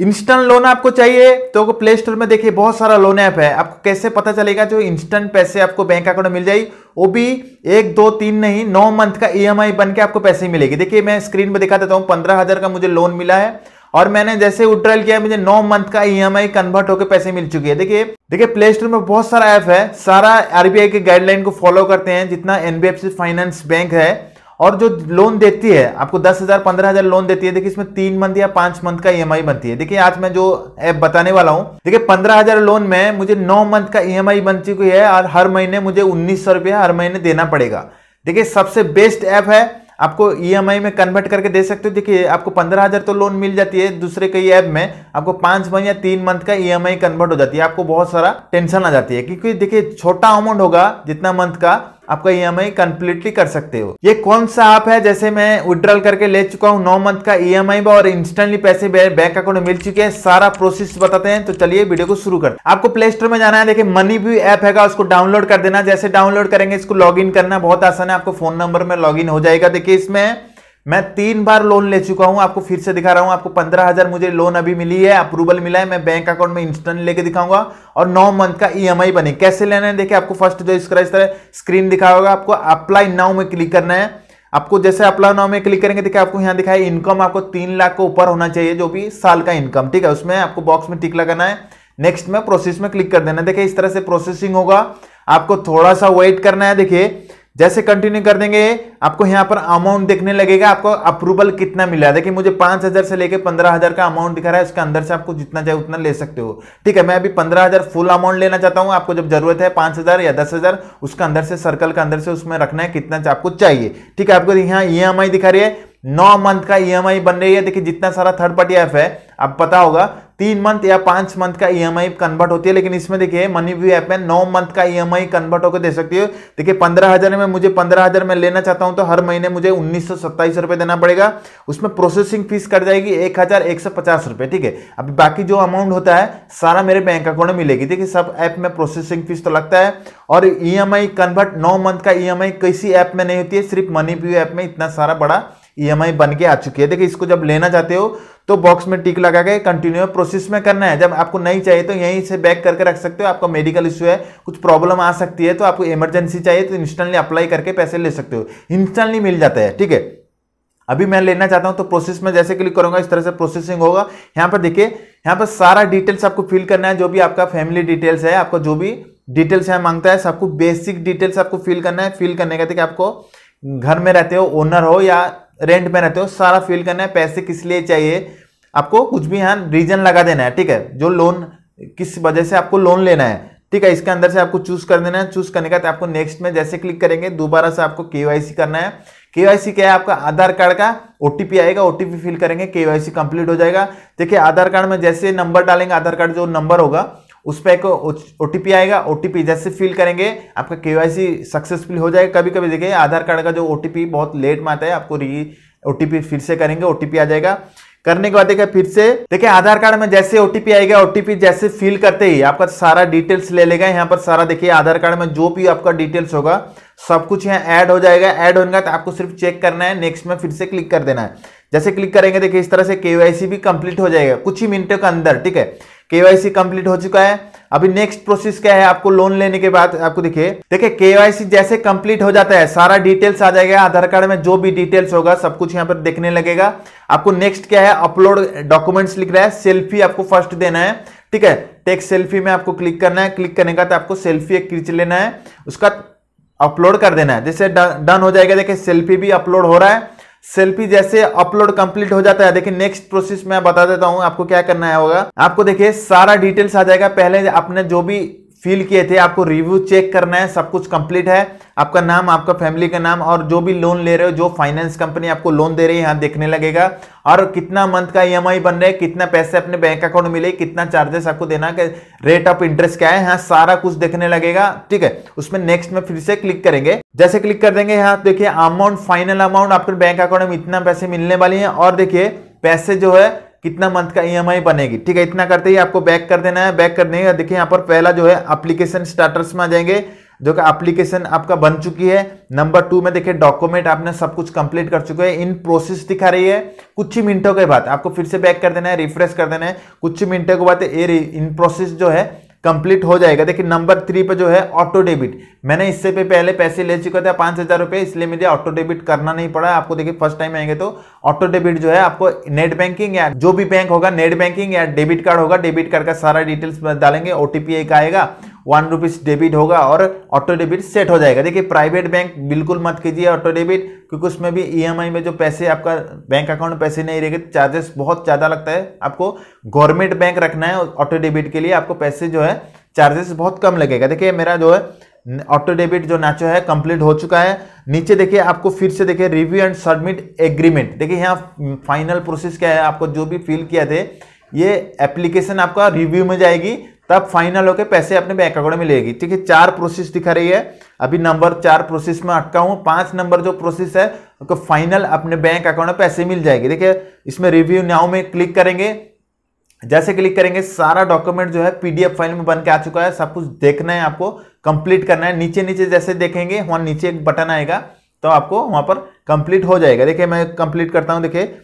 instant loan आपको चाहिए तो प्ले स्टोर में देखिए बहुत सारा लोन ऐप है आपको कैसे पता चलेगा जो इंस्टेंट पैसे आपको बैंक अकाउंट में मिल जाएगी वो भी एक दो तीन नहीं नौ मंथ का ईएमआई e बन के आपको पैसे मिलेगी देखिए मैं स्क्रीन पर दिखा देता हूँ पंद्रह हज़ार का मुझे लोन मिला है और मैंने जैसे विड्रॉल किया मुझे नौ मंथ का ईएमआई e कन्वर्ट होकर पैसे मिल चुकी है देखिए देखिए प्ले स्टोर में बहुत सारा ऐप है सारा आरबीआई के गाइडलाइन को फॉलो करते हैं जितना एनबीएफसी फाइनेंस बैंक है और जो लोन देती है आपको दस हजार पंद्रह हजार लोन देती है देखिए इसमें तीन मंथ या पांच मंथ का ईएमआई e बनती है देखिए आज मैं जो ऐप बताने वाला हूँ देखिए पंद्रह हजार लोन में मुझे नौ मंथ का ईएमआई e बन चुकी है और हर महीने मुझे उन्नीस सौ रुपया हर महीने देना पड़ेगा देखिए सबसे बेस्ट ऐप है आपको ई e में कन्वर्ट करके दे सकते हो देखिए आपको पंद्रह हज़ार तो लोन मिल जाती है दूसरे कई ऐप में आपको पांच मंथ या तीन मंथ का ईएमआई कन्वर्ट हो जाती है आपको बहुत सारा टेंशन आ जाती है क्योंकि देखिए छोटा अमाउंट होगा जितना मंथ का आपका ई एम कंप्लीटली कर सकते हो ये कौन सा ऐप है जैसे मैं विड्रॉल करके ले चुका हूँ नौ मंथ का ई एम आई और इंस्टेंटली पैसे बैंक अकाउंट मिल चुके हैं सारा प्रोसेस बताते हैं तो चलिए वीडियो को शुरू करते हैं आपको प्ले स्टोर में जाना है देखिए मनी भी ऐप है उसको डाउनलोड कर देना जैसे डाउनलोड करेंगे इसको लॉग करना बहुत आसान है आपको फोन नंबर में लॉग हो जाएगा देखिए इसमें मैं तीन बार लोन ले चुका हूं आपको फिर से दिखा रहा हूं आपको पंद्रह हजार मुझे लोन अभी मिली है अप्रूवल मिला है मैं बैंक अकाउंट में इंस्टेंट लेके दिखाऊंगा और नौ मंथ का ईएमआई e बने कैसे लेना है देखिए आपको फर्स्ट जो इसका इस तरह स्क्रीन दिखा होगा आपको अप्लाई नाउ में क्लिक करना है आपको जैसे अप्लाई नाउ में क्लिक करेंगे देखिए आपको यहाँ दिखाई इनकम आपको तीन लाख के ऊपर होना चाहिए जो भी साल का इनकम ठीक है उसमें आपको बॉक्स में टिक लगाना है नेक्स्ट में प्रोसेस में क्लिक कर देना देखिए इस तरह से प्रोसेसिंग होगा आपको थोड़ा सा वेट करना है देखिए जैसे कंटिन्यू कर देंगे आपको यहाँ पर अमाउंट देखने लगेगा आपको अप्रूवल कितना मिला देखिए मुझे पांच हजार से लेकर पंद्रह हजार का अमाउंट दिखा रहा है उसके अंदर से आपको जितना चाहे उतना ले सकते हो ठीक है मैं अभी पंद्रह हजार फुल अमाउंट लेना चाहता हूँ आपको जब जरूरत है पांच हजार या दस हजार उसके अंदर से सर्कल का अंदर से उसमें रखना है कितना आपको चाहिए ठीक है आपको यहाँ ई e दिखा रही है नौ मंथ का ई e बन रही है देखिए जितना सारा थर्ड पार्टी एफ है अब पता होगा तीन मंथ या पांच मंथ का ईएमआई e कन्वर्ट होती है लेकिन इसमें देखिए मनी व्यू ऐप में नौ मंथ का ईएमआई e कन्वर्ट होकर दे सकती हो देखिए पंद्रह हजार में मुझे पंद्रह हजार में लेना चाहता हूं तो हर महीने मुझे उन्नीस रुपए देना पड़ेगा उसमें प्रोसेसिंग फीस कट जाएगी एक हजार एक सौ पचास रुपए ठीक है अब बाकी जो अमाउंट होता है सारा मेरे बैंक अकाउंट में मिलेगी देखिए सब ऐप में प्रोसेसिंग फीस तो लगता है और आई e कन्वर्ट नौ मंथ का आई किसी ऐप में नहीं होती है सिर्फ मनी व्यू ऐप में इतना सारा बड़ा आई बन के आ चुकी है देखिए इसको जब लेना चाहते हो तो बॉक्स में टिक लगा के कंटिन्यू प्रोसेस में करना है जब आपको नहीं चाहिए तो यहीं से बैक करके रख सकते हो आपका मेडिकल इश्यू है कुछ प्रॉब्लम आ सकती है तो आपको इमरजेंसी चाहिए तो इंस्टेंटली अप्लाई करके पैसे ले सकते हो इंस्टेंटली मिल जाता है ठीक है अभी मैं लेना चाहता हूं तो प्रोसेस में जैसे क्लिक करूंगा इस तरह से प्रोसेसिंग होगा यहाँ पर देखिए यहाँ पर सारा डिटेल्स आपको फिल करना है जो भी आपका फैमिली डिटेल्स है आपका जो भी डिटेल्स यहाँ मांगता है सबको बेसिक डिटेल्स आपको फिल करना है फिल करने का देखिए आपको घर में रहते हो ओनर हो या रेंट पे रहते हो सारा फिल करना है पैसे किस लिए चाहिए आपको कुछ भी यहाँ रीजन लगा देना है ठीक है जो लोन किस वजह से आपको लोन लेना है ठीक है इसके अंदर से आपको चूज कर देना है चूज करने का तो आपको नेक्स्ट में जैसे क्लिक करेंगे दोबारा से आपको के करना है के क्या है आपका आधार कार्ड का ओटीपी आएगा ओटीपी फिल करेंगे के कंप्लीट हो जाएगा देखिए आधार कार्ड में जैसे नंबर डालेंगे आधार कार्ड जो नंबर होगा उस पर एक ओ टी आएगा ओ टी जैसे फिल करेंगे आपका के सक्सेसफुल हो जाएगा कभी कभी देखिए आधार कार्ड का जो ओ बहुत लेट में आता है आपको री ओ फिर से करेंगे ओ आ जाएगा करने के बाद देखिए फिर से देखिए आधार कार्ड में जैसे ओटीपी आएगा ओटीपी जैसे फिल करते ही आपका सारा डिटेल्स ले लेगा यहाँ पर सारा देखिए आधार कार्ड में जो भी आपका डिटेल्स होगा सब कुछ यहाँ ऐड हो जाएगा ऐड का तो आपको सिर्फ चेक करना है नेक्स्ट में फिर से क्लिक कर देना है जैसे क्लिक करेंगे देखिए इस तरह से के भी कंप्लीट हो जाएगा कुछ ही मिनटों के अंदर ठीक है केवाईसी कंप्लीट हो चुका है अभी नेक्स्ट प्रोसेस क्या है आपको लोन लेने के बाद आपको देखिए देखिए केवाईसी जैसे कंप्लीट हो जाता है सारा डिटेल्स आ जाएगा आधार कार्ड में जो भी डिटेल्स होगा सब कुछ यहाँ पर देखने लगेगा आपको नेक्स्ट क्या है अपलोड डॉक्यूमेंट्स लिख रहा है सेल्फी आपको फर्स्ट देना है ठीक है टेक सेल्फी में आपको क्लिक करना है क्लिक करने का तो आपको सेल्फी एक खींच लेना है उसका अपलोड कर देना है जैसे डन हो जाएगा देखिए सेल्फी भी अपलोड हो रहा है सेल्फी जैसे अपलोड कंप्लीट हो जाता है देखिए नेक्स्ट प्रोसेस मैं बता देता हूं आपको क्या करना है होगा आपको देखिए सारा डिटेल्स आ जाएगा पहले आपने जो भी फिल किए थे आपको रिव्यू चेक करना है सब कुछ कंप्लीट है आपका नाम आपका फैमिली का नाम और जो भी लोन ले रहे हो जो फाइनेंस कंपनी आपको लोन दे रही है यहाँ देखने लगेगा और कितना मंथ का ई e बन रहा है कितना पैसे अपने बैंक अकाउंट मिले कितना चार्जेस आपको देना है रेट ऑफ इंटरेस्ट क्या है यहाँ सारा कुछ देखने लगेगा ठीक है उसमें नेक्स्ट में फिर से क्लिक करेंगे जैसे क्लिक कर देंगे यहाँ देखिए अमाउंट फाइनल अमाउंट आपके बैंक अकाउंट में इतना पैसे मिलने वाली है और देखिए पैसे जो है कितना मंथ का ई e बनेगी ठीक है इतना करते ही आपको बैक कर देना है बैक कर देंगे देखिए यहाँ पर पहला जो है अप्लीकेशन स्टार्टर्स में आ जाएंगे जो कि एप्लीकेशन आपका बन चुकी है नंबर टू में देखिए डॉक्यूमेंट आपने सब कुछ कंप्लीट कर चुके हैं इन प्रोसेस दिखा रही है कुछ ही मिनटों के बाद आपको फिर से बैक कर देना है रिफ्रेश कर देना है कुछ ही मिनटों के बाद ये इन प्रोसेस जो है कंप्लीट हो जाएगा देखिए नंबर थ्री पे जो है ऑटो डेबिट मैंने इससे पे पहले पैसे ले चुका था पांच हज़ार रुपए इसलिए मुझे ऑटो डेबिट करना नहीं पड़ा आपको देखिए फर्स्ट टाइम आएंगे तो ऑटो डेबिट जो है आपको नेट बैंकिंग या जो भी बैंक होगा नेट बैंकिंग या डेबिट कार्ड होगा डेबिट कार्ड का सारा डिटेल्स डालेंगे ओटीपी एक आएगा वन रुपीज़ डेबिट होगा और ऑटो डेबिट सेट हो जाएगा देखिए प्राइवेट बैंक बिल्कुल मत कीजिए ऑटो डेबिट क्योंकि उसमें भी ई e में जो पैसे आपका बैंक अकाउंट में पैसे नहीं रहेगा चार्जेस बहुत ज़्यादा लगता है आपको गवर्नमेंट बैंक रखना है ऑटो डेबिट के लिए आपको पैसे जो है चार्जेस बहुत कम लगेगा देखिए मेरा जो है ऑटो डेबिट जो नाचो है कंप्लीट हो चुका है नीचे देखिए आपको फिर से देखिए रिव्यू एंड सबमिट एग्रीमेंट देखिए यहाँ फाइनल प्रोसेस क्या है आपको जो भी फिल किया थे ये एप्लीकेशन आपका रिव्यू में जाएगी तब फाइनल होकर पैसे अपने बैंक अकाउंट में लेगी ठीक है चार प्रोसेस दिखा रही है अभी नंबर चार प्रोसेस में अटका हूं पांच नंबर जो प्रोसेस है उसको फाइनल अपने बैंक अकाउंट में पैसे मिल जाएगी देखिए इसमें रिव्यू नाउ में क्लिक करेंगे जैसे क्लिक करेंगे सारा डॉक्यूमेंट जो है पीडीएफ फाइल में बन के आ चुका है सब कुछ देखना है आपको कंप्लीट करना है नीचे नीचे जैसे देखेंगे वहां नीचे एक बटन आएगा तो आपको वहां पर कंप्लीट हो जाएगा देखिए मैं कंप्लीट करता हूं देखिए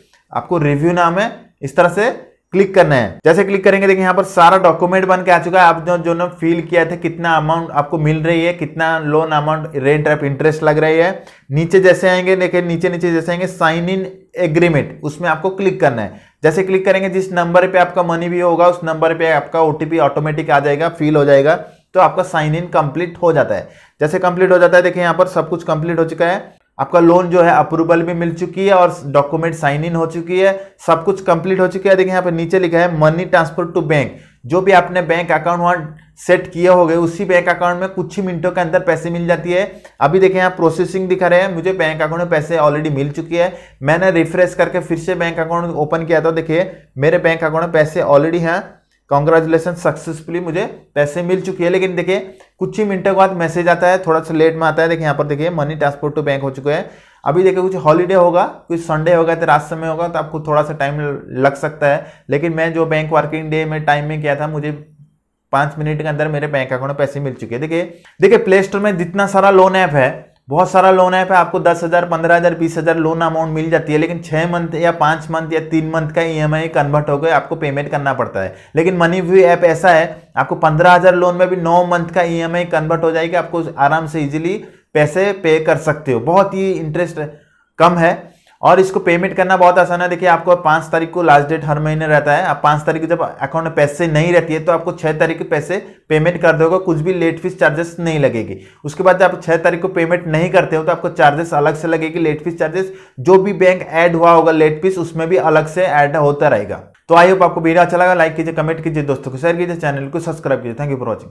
आपको रिव्यू नाम है इस तरह से क्लिक करना है जैसे क्लिक करेंगे देखिए यहाँ पर सारा डॉक्यूमेंट बन के आ चुका है आप जो जो ना फिल किया था कितना अमाउंट आपको मिल रही है कितना loan amount rate of interest लग रही है नीचे जैसे आएंगे देखिए नीचे नीचे जैसे आएंगे साइन इन एग्रीमेंट उसमें आपको क्लिक करना है जैसे क्लिक करेंगे जिस नंबर पर आपका मनी भी होगा उस नंबर पर आपका ओटीपी ऑटोमेटिक आ जाएगा फिल हो जाएगा तो आपका साइन इन कंप्लीट हो जाता है जैसे कंप्लीट हो जाता है देखिए यहाँ पर सब कुछ कंप्लीट हो चुका है आपका लोन जो है अप्रूवल भी मिल चुकी है और डॉक्यूमेंट साइन इन हो चुकी है सब कुछ कंप्लीट हो चुकी है देखिए यहाँ पर नीचे लिखा है मनी ट्रांसफर टू बैंक जो भी आपने बैंक अकाउंट वहाँ सेट किए हो गए उसी बैंक अकाउंट में कुछ ही मिनटों के अंदर पैसे मिल जाती है अभी देखें यहाँ प्रोसेसिंग दिखा रहे हैं मुझे बैंक अकाउंट में पैसे ऑलरेडी मिल चुकी है मैंने रिफ्रेश करके फिर से बैंक अकाउंट ओपन किया था देखिए मेरे बैंक अकाउंट में पैसे ऑलरेडी हैं कॉन्ग्रेचुलेसन सक्सेसफुली मुझे पैसे मिल चुके हैं लेकिन देखिए कुछ ही मिनटों के बाद मैसेज आता है थोड़ा सा लेट में आता है देखिए यहाँ पर देखिए मनी ट्रांसफर टू बैंक हो चुके हैं अभी देखिए कुछ हॉलीडे होगा कुछ संडे होगा तो रात समय होगा तो आपको थोड़ा सा टाइम लग सकता है लेकिन मैं जो बैंक वर्किंग डे में टाइम में किया था मुझे पाँच मिनट के अंदर मेरे बैंक अकाउंट में पैसे मिल चुके हैं देखिए देखिए प्ले स्टोर में जितना सारा लोन ऐप है बहुत सारा लोन ऐप है आपको दस हज़ार पंद्रह हज़ार बीस हज़ार लोन अमाउंट मिल जाती है लेकिन छः मंथ या पाँच मंथ या तीन मंथ का ई एम आई कन्वर्ट होकर आपको पेमेंट करना पड़ता है लेकिन मनी व्यू ऐप ऐसा है आपको पंद्रह हज़ार लोन में भी नौ मंथ का ई एम आई कन्वर्ट हो जाएगी आपको आराम से ईजिली पैसे पे कर सकते हो बहुत ही इंटरेस्ट कम है और इसको पेमेंट करना बहुत आसान है देखिए आपको पाँच तारीख को लास्ट डेट हर महीने रहता है आप पाँच तारीख को जब अकाउंट में पैसे नहीं रहती है तो आपको छः तारीख के पैसे पेमेंट कर दोगे कुछ भी लेट फीस चार्जेस नहीं लगेगी उसके बाद जब आप छः तारीख को पेमेंट नहीं करते हो तो आपको चार्जेस अलग से लगेगी लेट फीस चार्जेस जो भी बैंक ऐड हुआ होगा लेट फीस उसमें भी अलग से ऐड होता रहेगा तो आई होप आपको वीडियो अच्छा लगा लाइक कीजिए कमेंट कीजिए दोस्तों को शेयर कीजिए चैनल को सब्सक्राइब कीजिए थैंक यू फॉर वॉचिंग